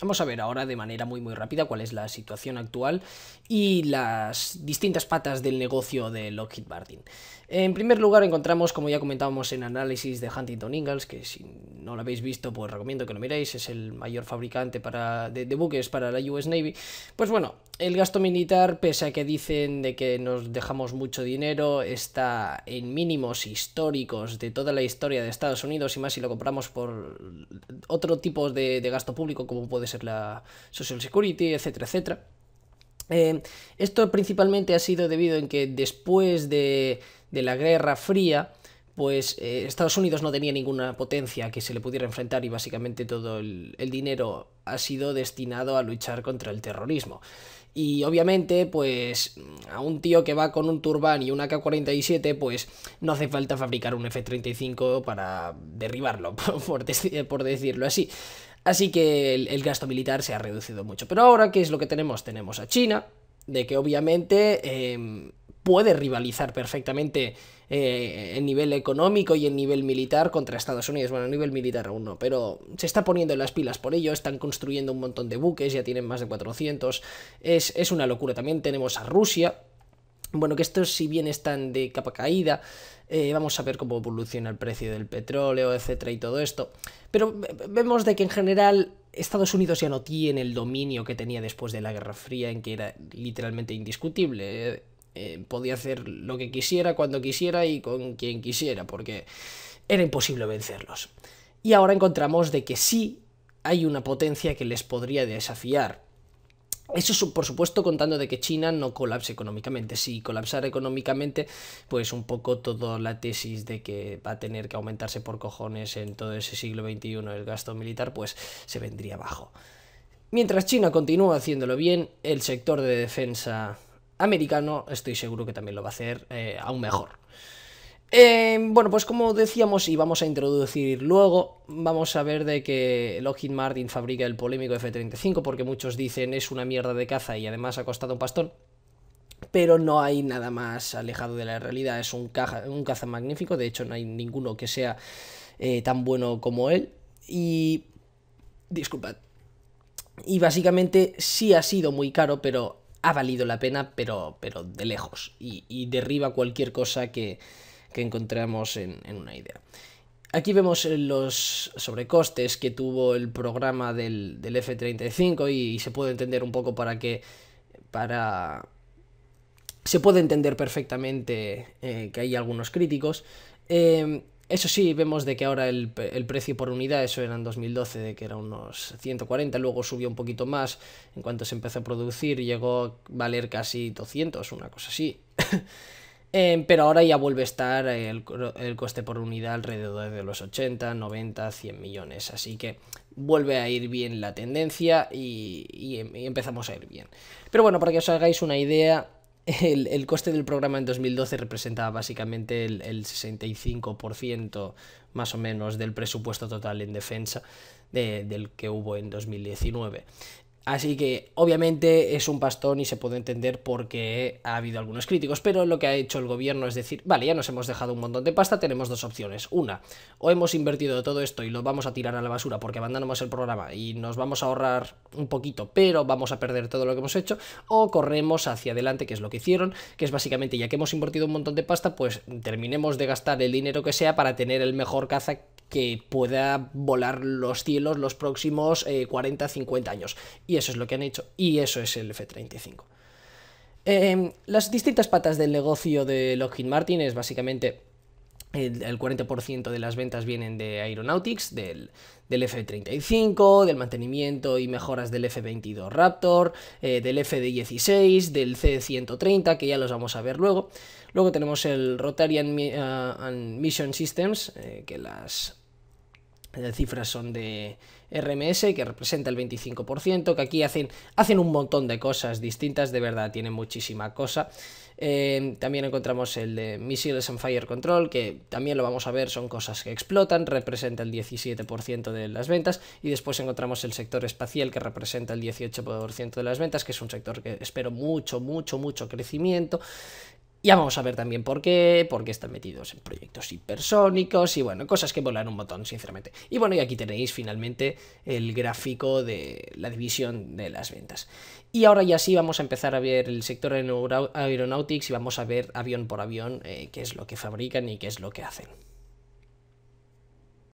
Vamos a ver ahora de manera muy muy rápida cuál es la situación actual y las distintas patas del negocio de Lockheed Martin. En primer lugar encontramos, como ya comentábamos en análisis de Huntington Ingalls, que si no lo habéis visto pues recomiendo que lo miréis, es el mayor fabricante para, de, de buques para la US Navy, pues bueno, el gasto militar, pese a que dicen de que nos dejamos mucho dinero, está en mínimos históricos de toda la historia de Estados Unidos y más si lo compramos por otro tipo de, gasto público como puede ser la Social Security, etcétera, etcétera. Eh, esto principalmente ha sido debido en que después de la Guerra Fría, pues eh, Estados Unidos no tenía ninguna potencia que se le pudiera enfrentar y básicamente todo el, dinero ha sido destinado a luchar contra el terrorismo. Y obviamente, pues a un tío que va con un turbán y una K-47, pues no hace falta fabricar un F-35 para derribarlo, por, decirlo así. Así que el, gasto militar se ha reducido mucho. Pero ahora, ¿qué es lo que tenemos? Tenemos a China, de que obviamente em, puede rivalizar perfectamente eh, en nivel económico y en nivel militar contra Estados Unidos. Bueno, a nivel militar aún no, pero se está poniendo las pilas por ello, están construyendo un montón de buques, ya tienen más de 400. Es, una locura. También tenemos a Rusia. Bueno, que estos si bien están de capa caída, eh, vamos a ver cómo evoluciona el precio del petróleo, etcétera, y todo esto. Pero vemos de que en general Estados Unidos ya no tiene el dominio que tenía después de la Guerra Fría, en que era literalmente indiscutible. Eh, podía hacer lo que quisiera, cuando quisiera y con quien quisiera, porque era imposible vencerlos. Y ahora encontramos de que sí hay una potencia que les podría desafiar. Eso por supuesto contando de que China no colapse económicamente. Si colapsara económicamente, pues un poco toda la tesis de que va a tener que aumentarse por cojones en todo ese siglo XXI el gasto militar, pues se vendría abajo. Mientras China continúa haciéndolo bien, el sector de defensa americano, estoy seguro que también lo va a hacer eh, aún mejor. Em, bueno, pues como decíamos y vamos a introducir luego, vamos a ver de que Lockheed Martin fabrica el polémico F-35 porque muchos dicen es una mierda de caza y además ha costado un pastón. Pero no hay nada más alejado de la realidad, es un, un caza magnífico, de hecho no hay ninguno que sea eh, tan bueno como él. Y... Disculpad. Y básicamente sí ha sido muy caro, pero ha valido la pena, pero, pero de lejos. Y, derriba cualquier cosa que, que encontramos en, una idea. Aquí vemos los sobrecostes que tuvo el programa del, del F-35 y, se puede entender un poco para que... Para... Se puede entender perfectamente eh, que hay algunos críticos. Eh, eso sí, vemos de que ahora el, precio por unidad, eso era en 2012, de que era unos 140, luego subió un poquito más en cuanto se empezó a producir, llegó a valer casi 200, una cosa así. Eh, pero ahora ya vuelve a estar el, coste por unidad alrededor de los 80, 90, 100 millones, así que vuelve a ir bien la tendencia y, em, y empezamos a ir bien. Pero bueno, para que os hagáis una idea, el, coste del programa en 2012 representaba básicamente el, el 65% más o menos del presupuesto total en defensa del que hubo en 2019. Así que obviamente es un pastón y se puede entender por qué ha habido algunos críticos, pero lo que ha hecho el gobierno es decir, vale, ya nos hemos dejado un montón de pasta, tenemos dos opciones. Una, o hemos invertido todo esto y lo vamos a tirar a la basura porque abandonamos el programa y nos vamos a ahorrar un poquito, pero vamos a perder todo lo que hemos hecho, o corremos hacia adelante, que es lo que hicieron, que es básicamente ya que hemos invertido un montón de pasta, pues terminemos de gastar el dinero que sea para tener el mejor caza que pueda volar los cielos los próximos 40, eh, 50 años. Y eso es lo que han hecho. Y eso es el F-35. Em, las distintas patas del negocio de Lockheed Martin es básicamente el, 40% de las ventas vienen de Aeronautics, del, F-35, del mantenimiento y mejoras del F-22 Raptor, eh, del F-16, del C-130, que ya los vamos a ver luego. Luego tenemos el Rotarian eh, Mission Systems, que las las eh, cifras son de RMS, que representa el 25%, que aquí hacen, hacen un montón de cosas distintas, de verdad, tienen muchísima cosa. Eh, también encontramos el de Missiles and Fire Control, que también lo vamos a ver, son cosas que explotan, representa el 17% de las ventas. Y después encontramos el sector espacial, que representa el 18% de las ventas, que es un sector que espero mucho, mucho, mucho crecimiento. Ya vamos a ver también por qué, por qué están metidos en proyectos hipersónicos y bueno, cosas que volan un montón, sinceramente. Y bueno, y aquí tenéis finalmente el gráfico de la división de las ventas. Y ahora ya sí vamos a empezar a ver el sector aeronautics y vamos a ver avión por avión eh, qué es lo que fabrican y qué es lo que hacen.